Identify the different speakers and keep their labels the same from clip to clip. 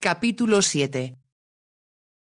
Speaker 1: Capítulo 7.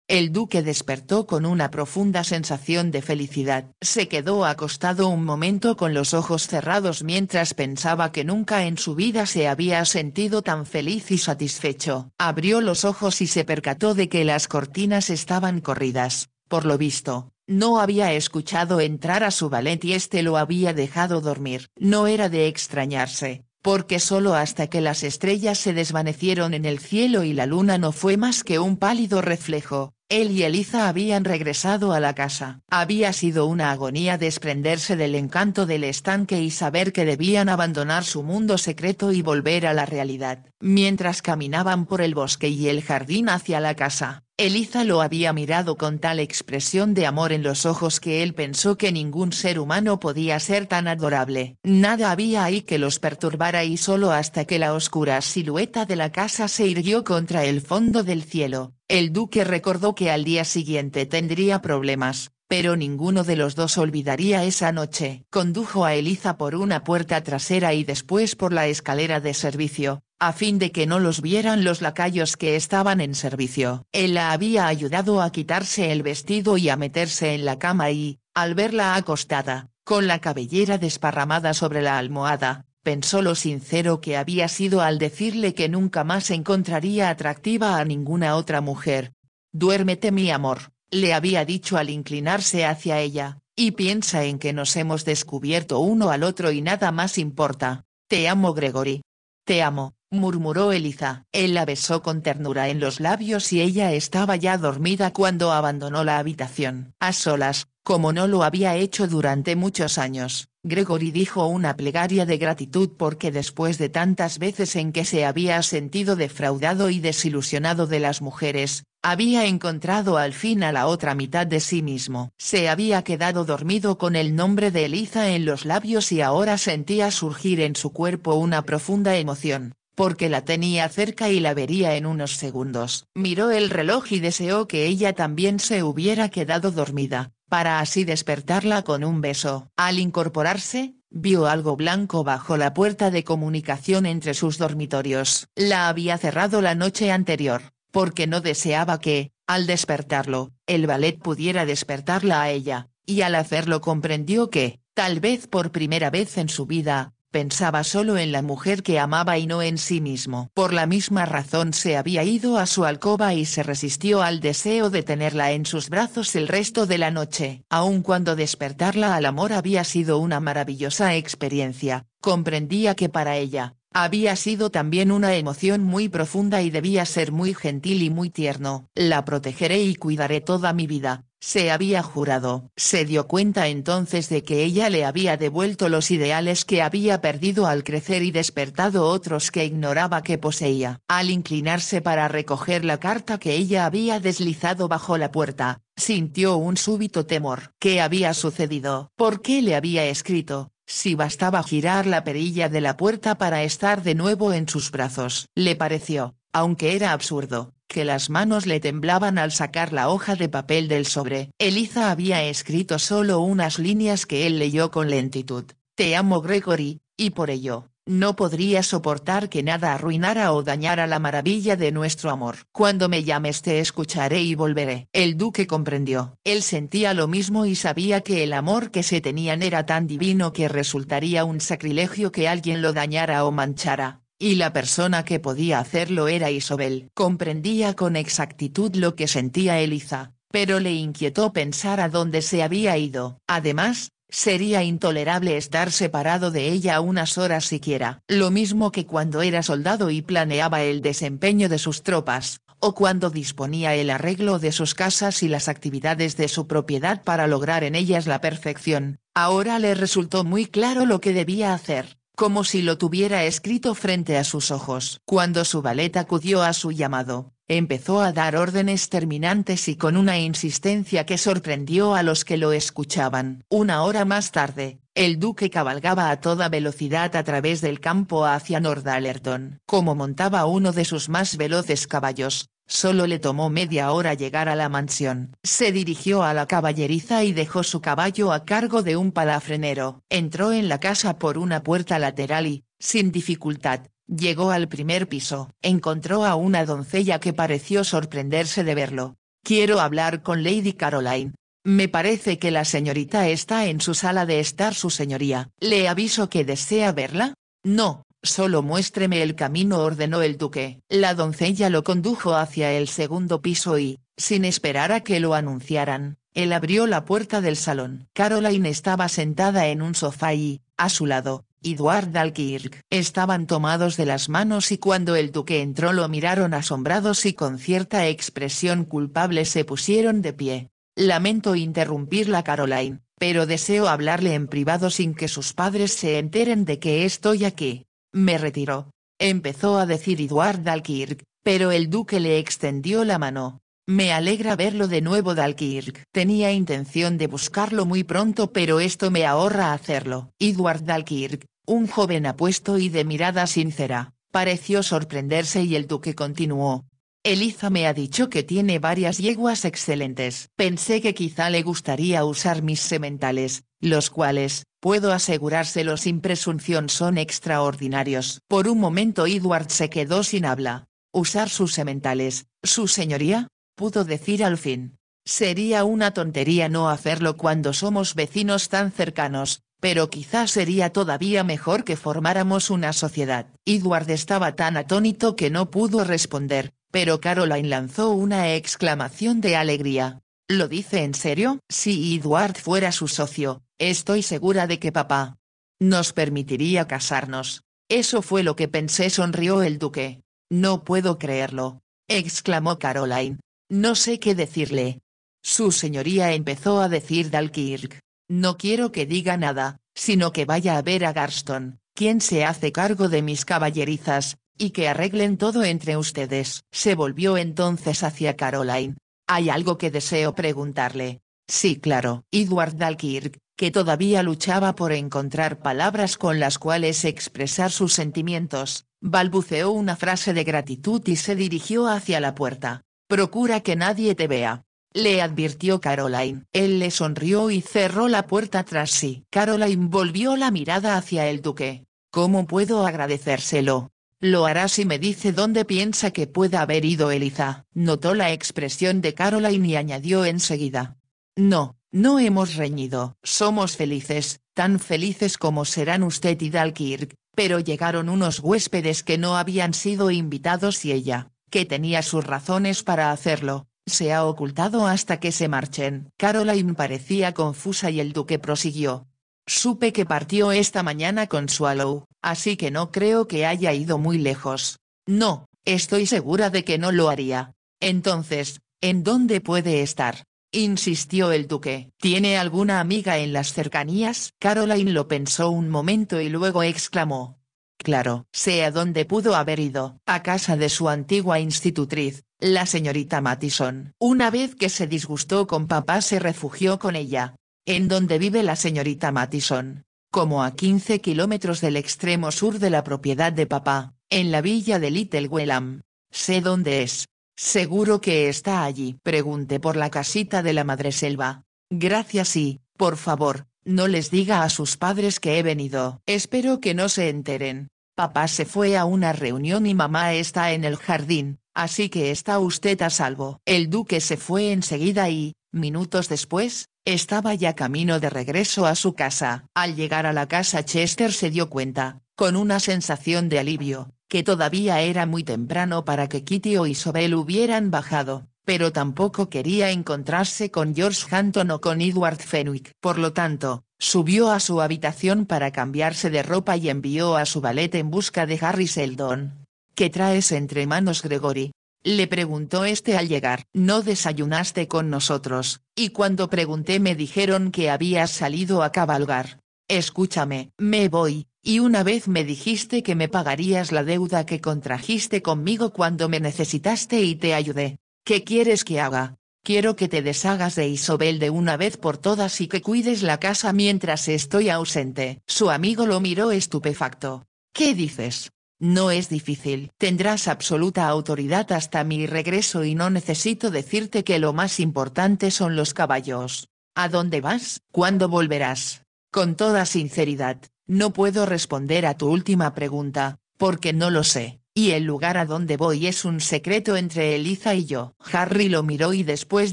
Speaker 1: El duque despertó con una profunda sensación de felicidad, se quedó acostado un momento con los ojos cerrados mientras pensaba que nunca en su vida se había sentido tan feliz y satisfecho. Abrió los ojos y se percató de que las cortinas estaban corridas, por lo visto, no había escuchado entrar a su valet y éste lo había dejado dormir. No era de extrañarse, porque solo hasta que las estrellas se desvanecieron en el cielo y la luna no fue más que un pálido reflejo, él y Eliza habían regresado a la casa. Había sido una agonía desprenderse del encanto del estanque y saber que debían abandonar su mundo secreto y volver a la realidad. Mientras caminaban por el bosque y el jardín hacia la casa, Eliza lo había mirado con tal expresión de amor en los ojos que él pensó que ningún ser humano podía ser tan adorable. Nada había ahí que los perturbara y solo hasta que la oscura silueta de la casa se irguió contra el fondo del cielo, el duque recordó que al día siguiente tendría problemas, pero ninguno de los dos olvidaría esa noche. Condujo a Eliza por una puerta trasera y después por la escalera de servicio, a fin de que no los vieran los lacayos que estaban en servicio. Él la había ayudado a quitarse el vestido y a meterse en la cama y, al verla acostada, con la cabellera desparramada sobre la almohada, pensó lo sincero que había sido al decirle que nunca más encontraría atractiva a ninguna otra mujer. Duérmete mi amor, le había dicho al inclinarse hacia ella, y piensa en que nos hemos descubierto uno al otro y nada más importa. Te amo Gregory. Te amo murmuró Eliza. Él la besó con ternura en los labios y ella estaba ya dormida cuando abandonó la habitación. A solas, como no lo había hecho durante muchos años, Gregory dijo una plegaria de gratitud porque después de tantas veces en que se había sentido defraudado y desilusionado de las mujeres, había encontrado al fin a la otra mitad de sí mismo. Se había quedado dormido con el nombre de Eliza en los labios y ahora sentía surgir en su cuerpo una profunda emoción porque la tenía cerca y la vería en unos segundos. Miró el reloj y deseó que ella también se hubiera quedado dormida, para así despertarla con un beso. Al incorporarse, vio algo blanco bajo la puerta de comunicación entre sus dormitorios. La había cerrado la noche anterior, porque no deseaba que, al despertarlo, el ballet pudiera despertarla a ella, y al hacerlo comprendió que, tal vez por primera vez en su vida, pensaba solo en la mujer que amaba y no en sí mismo. Por la misma razón se había ido a su alcoba y se resistió al deseo de tenerla en sus brazos el resto de la noche. Aun cuando despertarla al amor había sido una maravillosa experiencia, comprendía que para ella, había sido también una emoción muy profunda y debía ser muy gentil y muy tierno. La protegeré y cuidaré toda mi vida, se había jurado, se dio cuenta entonces de que ella le había devuelto los ideales que había perdido al crecer y despertado otros que ignoraba que poseía. Al inclinarse para recoger la carta que ella había deslizado bajo la puerta, sintió un súbito temor. ¿Qué había sucedido? ¿Por qué le había escrito? si bastaba girar la perilla de la puerta para estar de nuevo en sus brazos. Le pareció, aunque era absurdo, que las manos le temblaban al sacar la hoja de papel del sobre. Eliza había escrito solo unas líneas que él leyó con lentitud. Te amo Gregory, y por ello, no podría soportar que nada arruinara o dañara la maravilla de nuestro amor. Cuando me llames te escucharé y volveré. El duque comprendió. Él sentía lo mismo y sabía que el amor que se tenían era tan divino que resultaría un sacrilegio que alguien lo dañara o manchara y la persona que podía hacerlo era Isobel. Comprendía con exactitud lo que sentía Eliza, pero le inquietó pensar a dónde se había ido. Además, sería intolerable estar separado de ella unas horas siquiera. Lo mismo que cuando era soldado y planeaba el desempeño de sus tropas, o cuando disponía el arreglo de sus casas y las actividades de su propiedad para lograr en ellas la perfección. Ahora le resultó muy claro lo que debía hacer como si lo tuviera escrito frente a sus ojos. Cuando su valet acudió a su llamado, empezó a dar órdenes terminantes y con una insistencia que sorprendió a los que lo escuchaban. Una hora más tarde, el duque cabalgaba a toda velocidad a través del campo hacia Nordalerton. Como montaba uno de sus más veloces caballos, Solo le tomó media hora llegar a la mansión. Se dirigió a la caballeriza y dejó su caballo a cargo de un palafrenero. Entró en la casa por una puerta lateral y, sin dificultad, llegó al primer piso. Encontró a una doncella que pareció sorprenderse de verlo. Quiero hablar con Lady Caroline. Me parece que la señorita está en su sala de estar su señoría. ¿Le aviso que desea verla? No, Solo muéstreme el camino ordenó el duque. La doncella lo condujo hacia el segundo piso y, sin esperar a que lo anunciaran, él abrió la puerta del salón. Caroline estaba sentada en un sofá y, a su lado, Edward Dalkirk. Estaban tomados de las manos y cuando el duque entró lo miraron asombrados y con cierta expresión culpable se pusieron de pie. Lamento interrumpirla Caroline, pero deseo hablarle en privado sin que sus padres se enteren de que estoy aquí. Me retiró. Empezó a decir Edward Dalkirk, pero el duque le extendió la mano. Me alegra verlo de nuevo Dalkirk. Tenía intención de buscarlo muy pronto pero esto me ahorra hacerlo. Edward Dalkirk, un joven apuesto y de mirada sincera, pareció sorprenderse y el duque continuó. Eliza me ha dicho que tiene varias yeguas excelentes. Pensé que quizá le gustaría usar mis sementales, los cuales, Puedo asegurárselo sin presunción son extraordinarios. Por un momento Edward se quedó sin habla. Usar sus sementales, su señoría, pudo decir al fin. Sería una tontería no hacerlo cuando somos vecinos tan cercanos, pero quizás sería todavía mejor que formáramos una sociedad. Edward estaba tan atónito que no pudo responder, pero Caroline lanzó una exclamación de alegría. ¿Lo dice en serio? Si Edward fuera su socio, Estoy segura de que papá nos permitiría casarnos. Eso fue lo que pensé, sonrió el duque. No puedo creerlo, exclamó Caroline. No sé qué decirle. Su señoría empezó a decir Dalkirk. No quiero que diga nada, sino que vaya a ver a Garston, quien se hace cargo de mis caballerizas, y que arreglen todo entre ustedes. Se volvió entonces hacia Caroline. ¿Hay algo que deseo preguntarle? Sí, claro. Edward Dalkirk, que todavía luchaba por encontrar palabras con las cuales expresar sus sentimientos, balbuceó una frase de gratitud y se dirigió hacia la puerta. Procura que nadie te vea. Le advirtió Caroline. Él le sonrió y cerró la puerta tras sí. Caroline volvió la mirada hacia el duque. ¿Cómo puedo agradecérselo? Lo harás si me dice dónde piensa que pueda haber ido Eliza. Notó la expresión de Caroline y añadió enseguida. No, no hemos reñido, somos felices, tan felices como serán usted y Dalkirk, pero llegaron unos huéspedes que no habían sido invitados y ella, que tenía sus razones para hacerlo, se ha ocultado hasta que se marchen. Caroline parecía confusa y el duque prosiguió. Supe que partió esta mañana con Swallow, así que no creo que haya ido muy lejos. No, estoy segura de que no lo haría. Entonces, ¿en dónde puede estar? insistió el duque. ¿Tiene alguna amiga en las cercanías? Caroline lo pensó un momento y luego exclamó. Claro, sé a dónde pudo haber ido, a casa de su antigua institutriz, la señorita Matison. Una vez que se disgustó con papá se refugió con ella. ¿En donde vive la señorita Matison? Como a 15 kilómetros del extremo sur de la propiedad de papá, en la villa de Little Wellam. Sé dónde es, Seguro que está allí. pregunté por la casita de la madreselva. Gracias y, por favor, no les diga a sus padres que he venido. Espero que no se enteren. Papá se fue a una reunión y mamá está en el jardín, así que está usted a salvo. El duque se fue enseguida y, minutos después, estaba ya camino de regreso a su casa. Al llegar a la casa Chester se dio cuenta, con una sensación de alivio, que todavía era muy temprano para que Kitty o Isobel hubieran bajado, pero tampoco quería encontrarse con George Hanton o con Edward Fenwick. Por lo tanto, subió a su habitación para cambiarse de ropa y envió a su valet en busca de Harry Seldon. ¿Qué traes entre manos Gregory? Le preguntó este al llegar. No desayunaste con nosotros, y cuando pregunté me dijeron que había salido a cabalgar. Escúchame, me voy, y una vez me dijiste que me pagarías la deuda que contrajiste conmigo cuando me necesitaste y te ayudé. ¿Qué quieres que haga? Quiero que te deshagas de Isobel de una vez por todas y que cuides la casa mientras estoy ausente. Su amigo lo miró estupefacto. ¿Qué dices? No es difícil. Tendrás absoluta autoridad hasta mi regreso y no necesito decirte que lo más importante son los caballos. ¿A dónde vas? ¿Cuándo volverás? Con toda sinceridad, no puedo responder a tu última pregunta, porque no lo sé, y el lugar a donde voy es un secreto entre Eliza y yo. Harry lo miró y después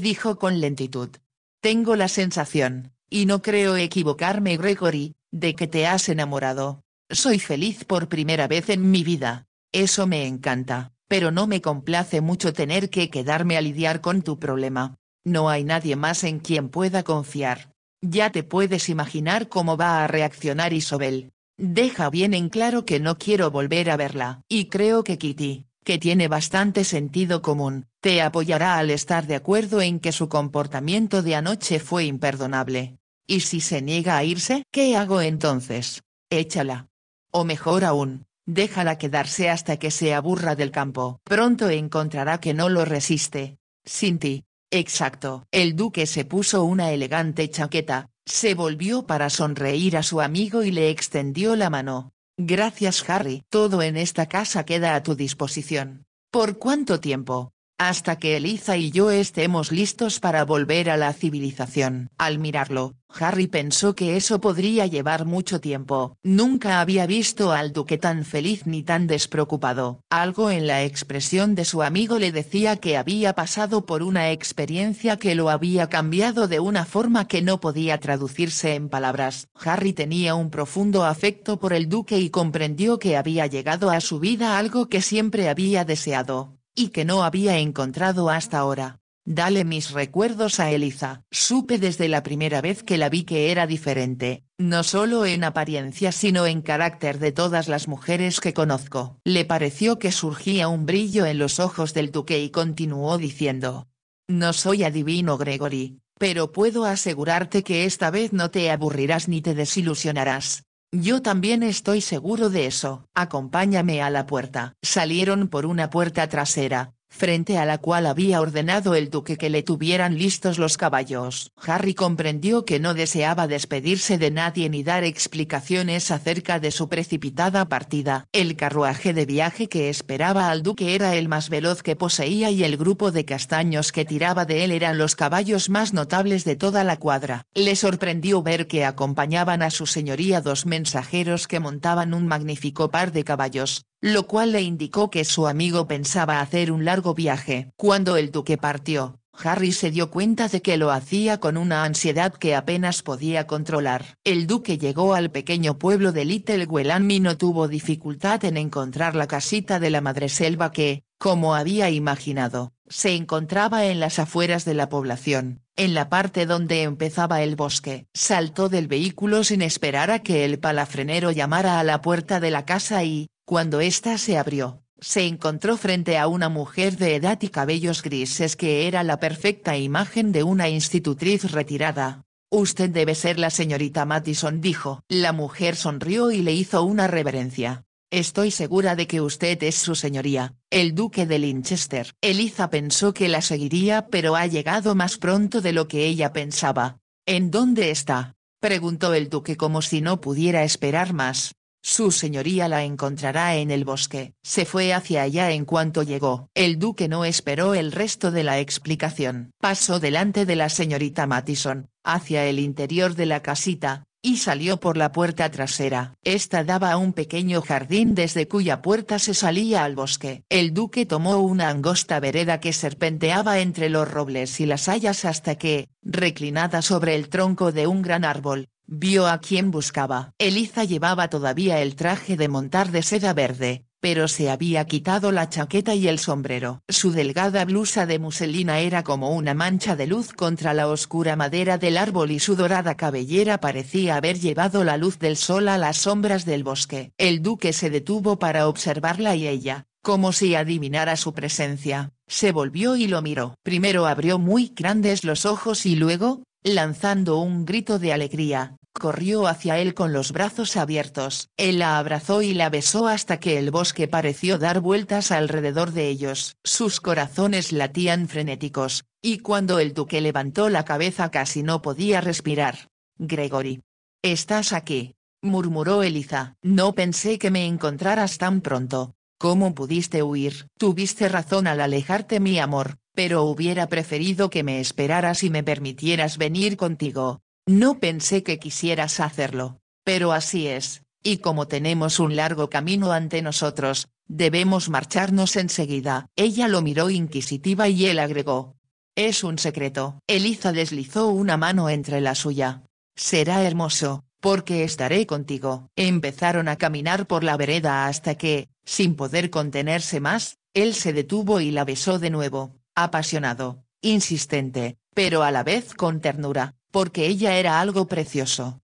Speaker 1: dijo con lentitud. Tengo la sensación, y no creo equivocarme Gregory, de que te has enamorado. Soy feliz por primera vez en mi vida. Eso me encanta, pero no me complace mucho tener que quedarme a lidiar con tu problema. No hay nadie más en quien pueda confiar. Ya te puedes imaginar cómo va a reaccionar Isobel. Deja bien en claro que no quiero volver a verla. Y creo que Kitty, que tiene bastante sentido común, te apoyará al estar de acuerdo en que su comportamiento de anoche fue imperdonable. ¿Y si se niega a irse? ¿Qué hago entonces? Échala. O mejor aún, déjala quedarse hasta que se aburra del campo. Pronto encontrará que no lo resiste. Sin ti, Exacto. El duque se puso una elegante chaqueta, se volvió para sonreír a su amigo y le extendió la mano. Gracias Harry. Todo en esta casa queda a tu disposición. ¿Por cuánto tiempo? hasta que Eliza y yo estemos listos para volver a la civilización. Al mirarlo, Harry pensó que eso podría llevar mucho tiempo. Nunca había visto al duque tan feliz ni tan despreocupado. Algo en la expresión de su amigo le decía que había pasado por una experiencia que lo había cambiado de una forma que no podía traducirse en palabras. Harry tenía un profundo afecto por el duque y comprendió que había llegado a su vida algo que siempre había deseado y que no había encontrado hasta ahora. Dale mis recuerdos a Eliza. Supe desde la primera vez que la vi que era diferente, no solo en apariencia sino en carácter de todas las mujeres que conozco. Le pareció que surgía un brillo en los ojos del duque y continuó diciendo. No soy adivino Gregory, pero puedo asegurarte que esta vez no te aburrirás ni te desilusionarás. Yo también estoy seguro de eso. Acompáñame a la puerta. Salieron por una puerta trasera, frente a la cual había ordenado el duque que le tuvieran listos los caballos. Harry comprendió que no deseaba despedirse de nadie ni dar explicaciones acerca de su precipitada partida. El carruaje de viaje que esperaba al duque era el más veloz que poseía y el grupo de castaños que tiraba de él eran los caballos más notables de toda la cuadra. Le sorprendió ver que acompañaban a su señoría dos mensajeros que montaban un magnífico par de caballos, lo cual le indicó que su amigo pensaba hacer un largo viaje. Cuando el duque partió, Harry se dio cuenta de que lo hacía con una ansiedad que apenas podía controlar. El duque llegó al pequeño pueblo de Little Wellam y no tuvo dificultad en encontrar la casita de la Madre Selva que, como había imaginado, se encontraba en las afueras de la población, en la parte donde empezaba el bosque. Saltó del vehículo sin esperar a que el palafrenero llamara a la puerta de la casa y, cuando ésta se abrió, se encontró frente a una mujer de edad y cabellos grises que era la perfecta imagen de una institutriz retirada. Usted debe ser la señorita Madison, dijo. La mujer sonrió y le hizo una reverencia. Estoy segura de que usted es su señoría, el duque de Linchester. Eliza pensó que la seguiría, pero ha llegado más pronto de lo que ella pensaba. ¿En dónde está? preguntó el duque como si no pudiera esperar más. Su señoría la encontrará en el bosque. Se fue hacia allá en cuanto llegó. El duque no esperó el resto de la explicación. Pasó delante de la señorita Matison, hacia el interior de la casita, y salió por la puerta trasera. Esta daba a un pequeño jardín desde cuya puerta se salía al bosque. El duque tomó una angosta vereda que serpenteaba entre los robles y las hayas hasta que, reclinada sobre el tronco de un gran árbol, Vio a quien buscaba. Eliza llevaba todavía el traje de montar de seda verde, pero se había quitado la chaqueta y el sombrero. Su delgada blusa de muselina era como una mancha de luz contra la oscura madera del árbol y su dorada cabellera parecía haber llevado la luz del sol a las sombras del bosque. El duque se detuvo para observarla y ella, como si adivinara su presencia, se volvió y lo miró. Primero abrió muy grandes los ojos y luego, Lanzando un grito de alegría, corrió hacia él con los brazos abiertos. Él la abrazó y la besó hasta que el bosque pareció dar vueltas alrededor de ellos. Sus corazones latían frenéticos, y cuando el duque levantó la cabeza casi no podía respirar. Gregory. Estás aquí, murmuró Eliza. No pensé que me encontraras tan pronto. ¿Cómo pudiste huir? Tuviste razón al alejarte mi amor, pero hubiera preferido que me esperaras y me permitieras venir contigo. No pensé que quisieras hacerlo, pero así es, y como tenemos un largo camino ante nosotros, debemos marcharnos enseguida. Ella lo miró inquisitiva y él agregó. Es un secreto. Eliza deslizó una mano entre la suya. Será hermoso, porque estaré contigo. Empezaron a caminar por la vereda hasta que, sin poder contenerse más, él se detuvo y la besó de nuevo apasionado, insistente, pero a la vez con ternura, porque ella era algo precioso.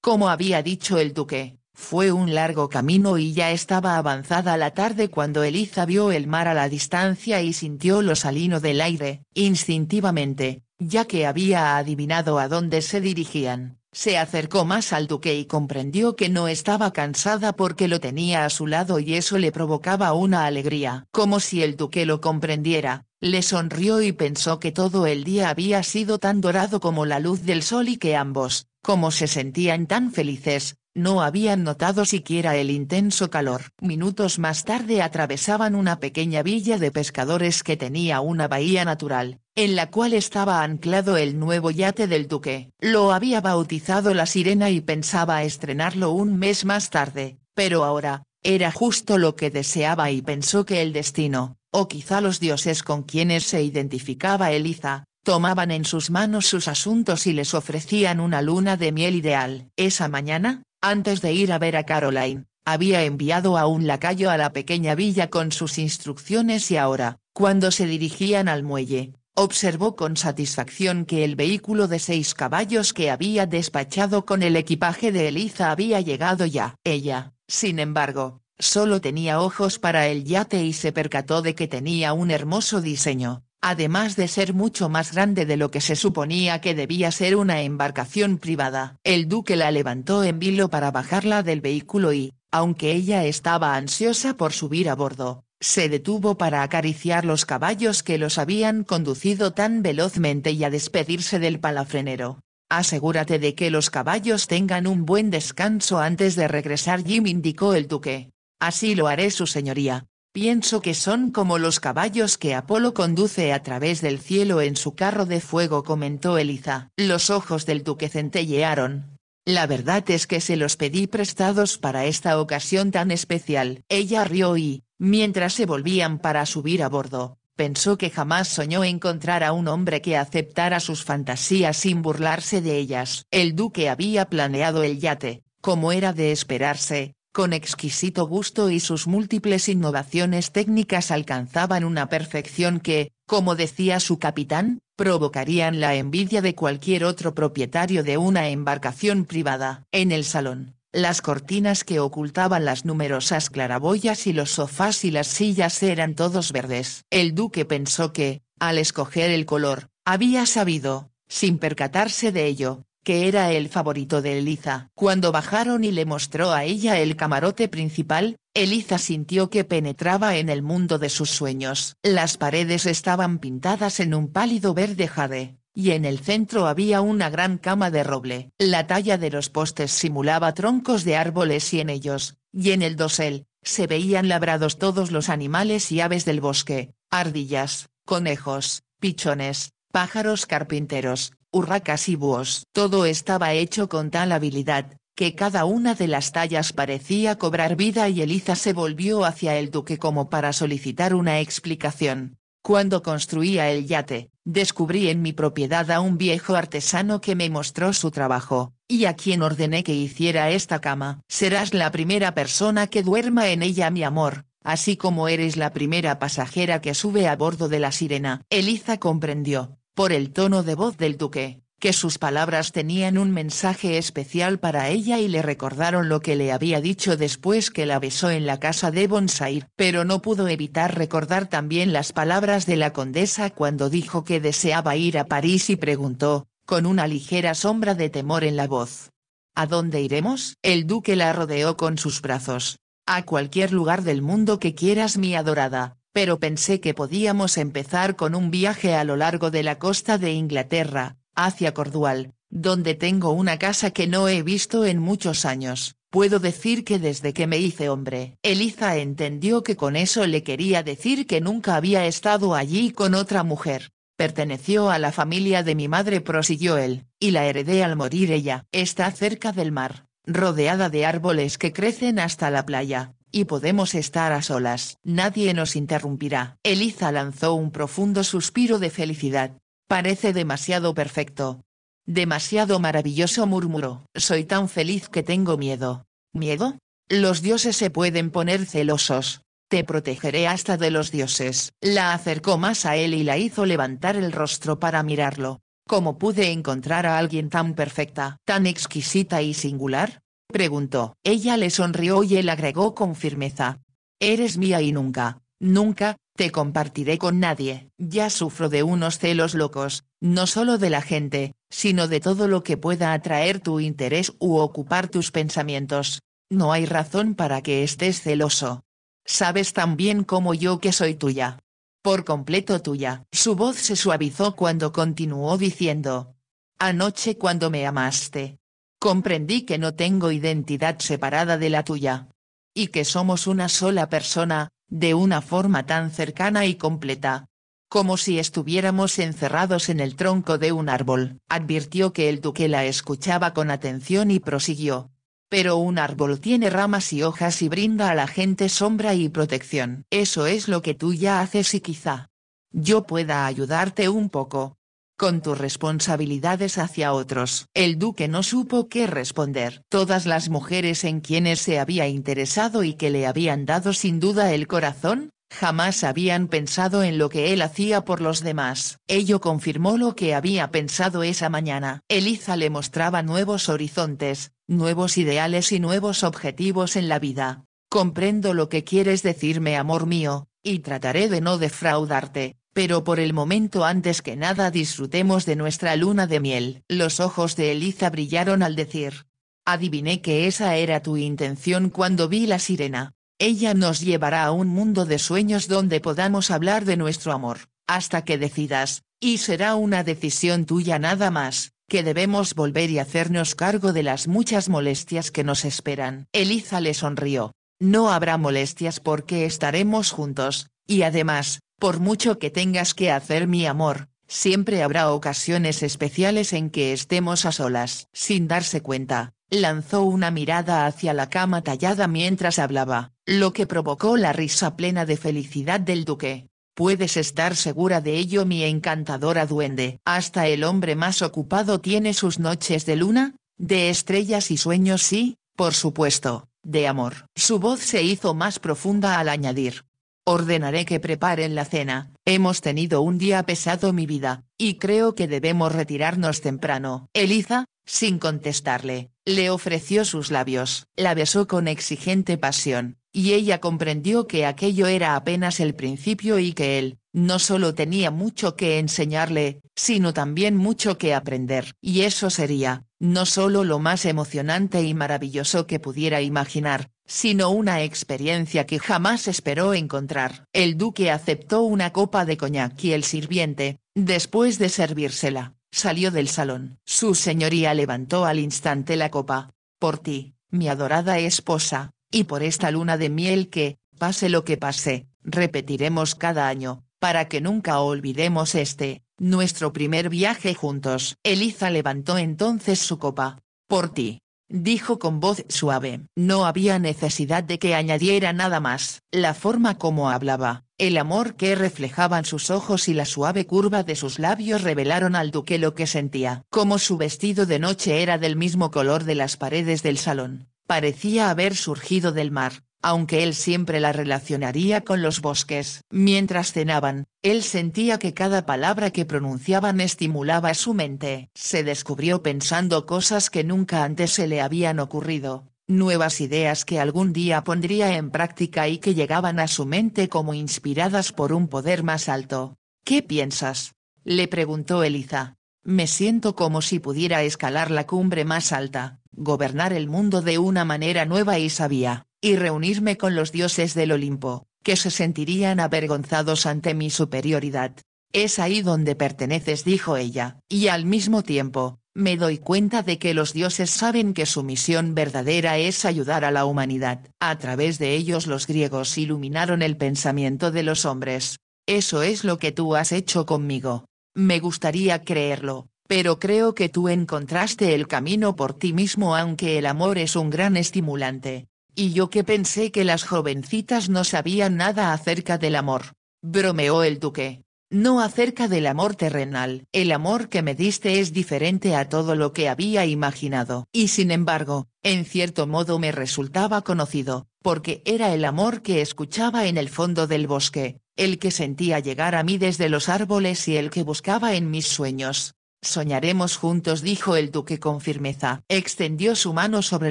Speaker 1: Como había dicho el duque, fue un largo camino y ya estaba avanzada la tarde cuando Eliza vio el mar a la distancia y sintió lo salino del aire, instintivamente, ya que había adivinado a dónde se dirigían. Se acercó más al duque y comprendió que no estaba cansada porque lo tenía a su lado y eso le provocaba una alegría. Como si el duque lo comprendiera, le sonrió y pensó que todo el día había sido tan dorado como la luz del sol y que ambos, como se sentían tan felices, no habían notado siquiera el intenso calor. Minutos más tarde atravesaban una pequeña villa de pescadores que tenía una bahía natural, en la cual estaba anclado el nuevo yate del duque. Lo había bautizado la sirena y pensaba estrenarlo un mes más tarde, pero ahora, era justo lo que deseaba y pensó que el destino, o quizá los dioses con quienes se identificaba Eliza, tomaban en sus manos sus asuntos y les ofrecían una luna de miel ideal. Esa mañana, antes de ir a ver a Caroline, había enviado a un lacayo a la pequeña villa con sus instrucciones y ahora, cuando se dirigían al muelle, observó con satisfacción que el vehículo de seis caballos que había despachado con el equipaje de Eliza había llegado ya. Ella, sin embargo, solo tenía ojos para el yate y se percató de que tenía un hermoso diseño, además de ser mucho más grande de lo que se suponía que debía ser una embarcación privada. El duque la levantó en vilo para bajarla del vehículo y, aunque ella estaba ansiosa por subir a bordo, se detuvo para acariciar los caballos que los habían conducido tan velozmente y a despedirse del palafrenero. Asegúrate de que los caballos tengan un buen descanso antes de regresar Jim indicó el duque. Así lo haré su señoría, Pienso que son como los caballos que Apolo conduce a través del cielo en su carro de fuego, comentó Eliza. Los ojos del duque centellearon. La verdad es que se los pedí prestados para esta ocasión tan especial. Ella rió y, mientras se volvían para subir a bordo, pensó que jamás soñó encontrar a un hombre que aceptara sus fantasías sin burlarse de ellas. El duque había planeado el yate, como era de esperarse, con exquisito gusto y sus múltiples innovaciones técnicas alcanzaban una perfección que, como decía su capitán, provocarían la envidia de cualquier otro propietario de una embarcación privada. En el salón, las cortinas que ocultaban las numerosas claraboyas y los sofás y las sillas eran todos verdes. El duque pensó que, al escoger el color, había sabido, sin percatarse de ello, que era el favorito de Eliza. Cuando bajaron y le mostró a ella el camarote principal, Eliza sintió que penetraba en el mundo de sus sueños. Las paredes estaban pintadas en un pálido verde jade, y en el centro había una gran cama de roble. La talla de los postes simulaba troncos de árboles y en ellos, y en el dosel, se veían labrados todos los animales y aves del bosque, ardillas, conejos, pichones, pájaros carpinteros, hurracas y búhos. Todo estaba hecho con tal habilidad, que cada una de las tallas parecía cobrar vida y Eliza se volvió hacia el duque como para solicitar una explicación. Cuando construía el yate, descubrí en mi propiedad a un viejo artesano que me mostró su trabajo, y a quien ordené que hiciera esta cama. Serás la primera persona que duerma en ella, mi amor, así como eres la primera pasajera que sube a bordo de la sirena. Eliza comprendió, por el tono de voz del duque, que sus palabras tenían un mensaje especial para ella y le recordaron lo que le había dicho después que la besó en la casa de Bonsair. Pero no pudo evitar recordar también las palabras de la condesa cuando dijo que deseaba ir a París y preguntó, con una ligera sombra de temor en la voz. ¿A dónde iremos? El duque la rodeó con sus brazos. A cualquier lugar del mundo que quieras mi adorada, pero pensé que podíamos empezar con un viaje a lo largo de la costa de Inglaterra, hacia Cordual, donde tengo una casa que no he visto en muchos años. Puedo decir que desde que me hice hombre, Eliza entendió que con eso le quería decir que nunca había estado allí con otra mujer. Perteneció a la familia de mi madre, prosiguió él, y la heredé al morir ella. Está cerca del mar, rodeada de árboles que crecen hasta la playa, y podemos estar a solas. Nadie nos interrumpirá. Eliza lanzó un profundo suspiro de felicidad. Parece demasiado perfecto. Demasiado maravilloso murmuró. Soy tan feliz que tengo miedo. ¿Miedo? Los dioses se pueden poner celosos. Te protegeré hasta de los dioses. La acercó más a él y la hizo levantar el rostro para mirarlo. ¿Cómo pude encontrar a alguien tan perfecta, tan exquisita y singular? preguntó. Ella le sonrió y él agregó con firmeza. Eres mía y nunca, nunca, te compartiré con nadie. Ya sufro de unos celos locos, no solo de la gente, sino de todo lo que pueda atraer tu interés u ocupar tus pensamientos. No hay razón para que estés celoso. Sabes tan bien como yo que soy tuya. Por completo tuya. Su voz se suavizó cuando continuó diciendo. Anoche cuando me amaste, comprendí que no tengo identidad separada de la tuya. Y que somos una sola persona, de una forma tan cercana y completa. Como si estuviéramos encerrados en el tronco de un árbol, advirtió que el duque la escuchaba con atención y prosiguió. Pero un árbol tiene ramas y hojas y brinda a la gente sombra y protección. Eso es lo que tú ya haces y quizá yo pueda ayudarte un poco, con tus responsabilidades hacia otros. El duque no supo qué responder. Todas las mujeres en quienes se había interesado y que le habían dado sin duda el corazón, jamás habían pensado en lo que él hacía por los demás. Ello confirmó lo que había pensado esa mañana. Eliza le mostraba nuevos horizontes, nuevos ideales y nuevos objetivos en la vida. Comprendo lo que quieres decirme amor mío, y trataré de no defraudarte, pero por el momento antes que nada disfrutemos de nuestra luna de miel. Los ojos de Eliza brillaron al decir. Adiviné que esa era tu intención cuando vi la sirena. Ella nos llevará a un mundo de sueños donde podamos hablar de nuestro amor, hasta que decidas, y será una decisión tuya nada más, que debemos volver y hacernos cargo de las muchas molestias que nos esperan. Eliza le sonrió. No habrá molestias porque estaremos juntos, y además, por mucho que tengas que hacer mi amor, siempre habrá ocasiones especiales en que estemos a solas. Sin darse cuenta, lanzó una mirada hacia la cama tallada mientras hablaba, lo que provocó la risa plena de felicidad del duque. Puedes estar segura de ello mi encantadora duende. Hasta el hombre más ocupado tiene sus noches de luna, de estrellas y sueños y, por supuesto, de amor. Su voz se hizo más profunda al añadir, Ordenaré que preparen la cena, hemos tenido un día pesado mi vida, y creo que debemos retirarnos temprano. Eliza, sin contestarle, le ofreció sus labios, la besó con exigente pasión, y ella comprendió que aquello era apenas el principio y que él, no solo tenía mucho que enseñarle, sino también mucho que aprender. Y eso sería, no solo lo más emocionante y maravilloso que pudiera imaginar, sino una experiencia que jamás esperó encontrar. El duque aceptó una copa de coñac y el sirviente, después de servírsela, salió del salón. Su señoría levantó al instante la copa. Por ti, mi adorada esposa, y por esta luna de miel que, pase lo que pase, repetiremos cada año, para que nunca olvidemos este, nuestro primer viaje juntos. Eliza levantó entonces su copa. Por ti dijo con voz suave, no había necesidad de que añadiera nada más. La forma como hablaba, el amor que reflejaban sus ojos y la suave curva de sus labios revelaron al duque lo que sentía. Como su vestido de noche era del mismo color de las paredes del salón, parecía haber surgido del mar, aunque él siempre la relacionaría con los bosques. Mientras cenaban, él sentía que cada palabra que pronunciaban estimulaba su mente. Se descubrió pensando cosas que nunca antes se le habían ocurrido, nuevas ideas que algún día pondría en práctica y que llegaban a su mente como inspiradas por un poder más alto. ¿Qué piensas? le preguntó Eliza. Me siento como si pudiera escalar la cumbre más alta, gobernar el mundo de una manera nueva y sabia y reunirme con los dioses del Olimpo, que se sentirían avergonzados ante mi superioridad. Es ahí donde perteneces, dijo ella, y al mismo tiempo, me doy cuenta de que los dioses saben que su misión verdadera es ayudar a la humanidad. A través de ellos los griegos iluminaron el pensamiento de los hombres. Eso es lo que tú has hecho conmigo. Me gustaría creerlo, pero creo que tú encontraste el camino por ti mismo aunque el amor es un gran estimulante, y yo que pensé que las jovencitas no sabían nada acerca del amor. Bromeó el duque. No acerca del amor terrenal, el amor que me diste es diferente a todo lo que había imaginado. Y sin embargo, en cierto modo me resultaba conocido, porque era el amor que escuchaba en el fondo del bosque, el que sentía llegar a mí desde los árboles y el que buscaba en mis sueños. Soñaremos juntos, dijo el duque con firmeza. Extendió su mano sobre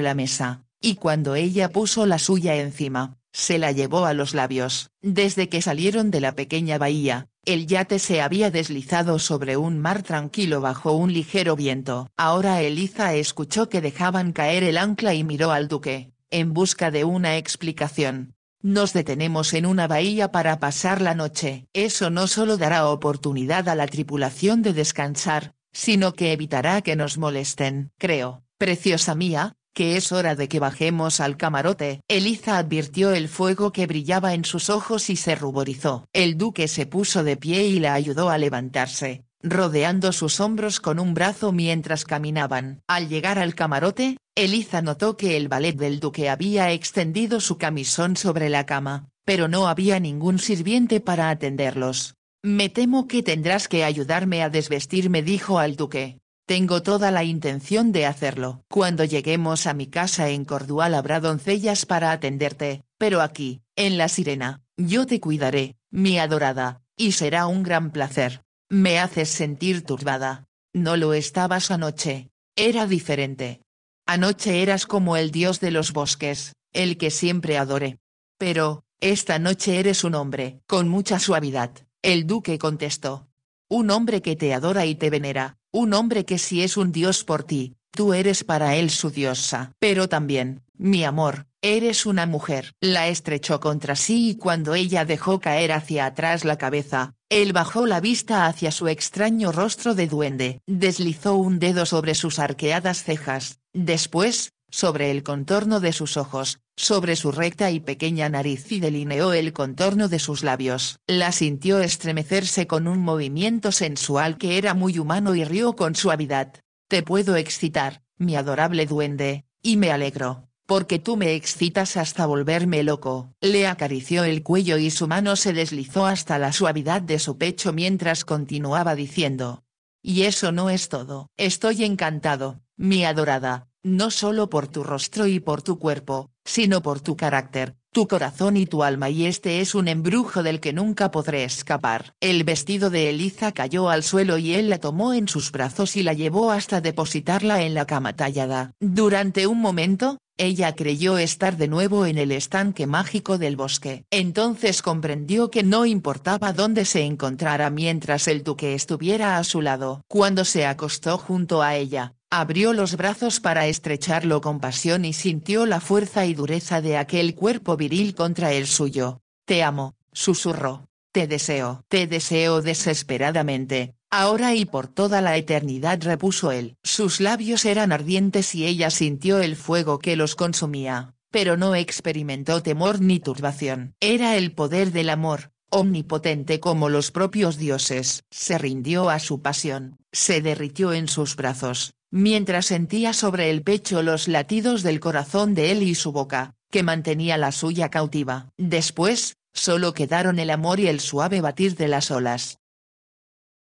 Speaker 1: la mesa y cuando ella puso la suya encima, se la llevó a los labios. Desde que salieron de la pequeña bahía, el yate se había deslizado sobre un mar tranquilo bajo un ligero viento. Ahora Eliza escuchó que dejaban caer el ancla y miró al duque, en busca de una explicación. Nos detenemos en una bahía para pasar la noche. Eso no solo dará oportunidad a la tripulación de descansar, sino que evitará que nos molesten. Creo, preciosa mía, que es hora de que bajemos al camarote. Eliza advirtió el fuego que brillaba en sus ojos y se ruborizó. El duque se puso de pie y la ayudó a levantarse, rodeando sus hombros con un brazo mientras caminaban. Al llegar al camarote, Eliza notó que el ballet del duque había extendido su camisón sobre la cama, pero no había ningún sirviente para atenderlos. Me temo que tendrás que ayudarme a desvestirme dijo al duque. Tengo toda la intención de hacerlo. Cuando lleguemos a mi casa en Cordual habrá doncellas para atenderte, pero aquí, en La Sirena, yo te cuidaré, mi adorada, y será un gran placer. Me haces sentir turbada. No lo estabas anoche. Era diferente. Anoche eras como el dios de los bosques, el que siempre adoré. Pero, esta noche eres un hombre. Con mucha suavidad, el duque contestó. Un hombre que te adora y te venera, un hombre que si es un dios por ti, tú eres para él su diosa. Pero también, mi amor, eres una mujer. La estrechó contra sí y cuando ella dejó caer hacia atrás la cabeza, él bajó la vista hacia su extraño rostro de duende. Deslizó un dedo sobre sus arqueadas cejas. Después, sobre el contorno de sus ojos, sobre su recta y pequeña nariz y delineó el contorno de sus labios. La sintió estremecerse con un movimiento sensual que era muy humano y rió con suavidad. Te puedo excitar, mi adorable duende, y me alegro, porque tú me excitas hasta volverme loco. Le acarició el cuello y su mano se deslizó hasta la suavidad de su pecho mientras continuaba diciendo. Y eso no es todo. Estoy encantado, mi adorada, no solo por tu rostro y por tu cuerpo, sino por tu carácter, tu corazón y tu alma y este es un embrujo del que nunca podré escapar. El vestido de Eliza cayó al suelo y él la tomó en sus brazos y la llevó hasta depositarla en la cama tallada. Durante un momento, ella creyó estar de nuevo en el estanque mágico del bosque. Entonces comprendió que no importaba dónde se encontrara mientras el duque estuviera a su lado. Cuando se acostó junto a ella, Abrió los brazos para estrecharlo con pasión y sintió la fuerza y dureza de aquel cuerpo viril contra el suyo. Te amo, susurró. Te deseo. Te deseo desesperadamente, ahora y por toda la eternidad repuso él. Sus labios eran ardientes y ella sintió el fuego que los consumía, pero no experimentó temor ni turbación. Era el poder del amor, omnipotente como los propios dioses. Se rindió a su pasión, se derritió en sus brazos, mientras sentía sobre el pecho los latidos del corazón de él y su boca, que mantenía la suya cautiva. Después, solo quedaron el amor y el suave batir de las olas.